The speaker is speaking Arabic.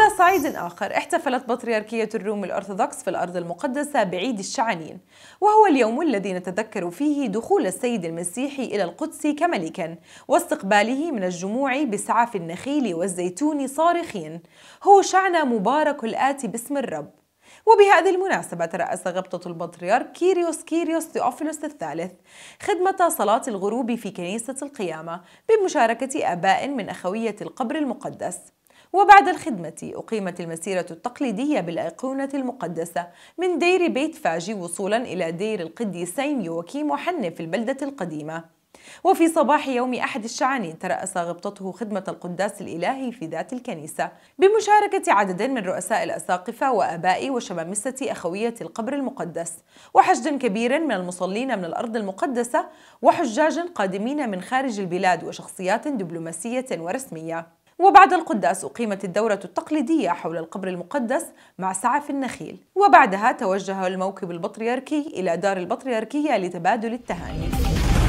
على صعيد آخر احتفلت بطريركية الروم الأرثوذكس في الأرض المقدسة بعيد الشعانين وهو اليوم الذي نتذكر فيه دخول السيد المسيحي إلى القدس كملكا واستقباله من الجموع بسعف النخيل والزيتون صارخين هو شعن مبارك الآتي باسم الرب وبهذه المناسبة ترأس غبطة البطريرك كيريوس كيريوس ثيوفيلوس الثالث خدمة صلاة الغروب في كنيسة القيامة بمشاركة آباء من أخوية القبر المقدس وبعد الخدمة أقيمت المسيرة التقليدية بالأيقونة المقدسة من دير بيت فاجي وصولا إلى دير القديسين يوكيم وحنة في البلدة القديمة وفي صباح يوم أحد الشعانين ترأس غبطته خدمة القداس الإلهي في ذات الكنيسة بمشاركة عدد من رؤساء الأساقفة وأباء وشمامسة أخوية القبر المقدس وحشد كبير من المصلين من الأرض المقدسة وحجاج قادمين من خارج البلاد وشخصيات دبلوماسية ورسمية وبعد القداس أقيمت الدورة التقليدية حول القبر المقدس مع سعف النخيل وبعدها توجه الموكب البطريركي إلى دار البطريركية لتبادل التهاني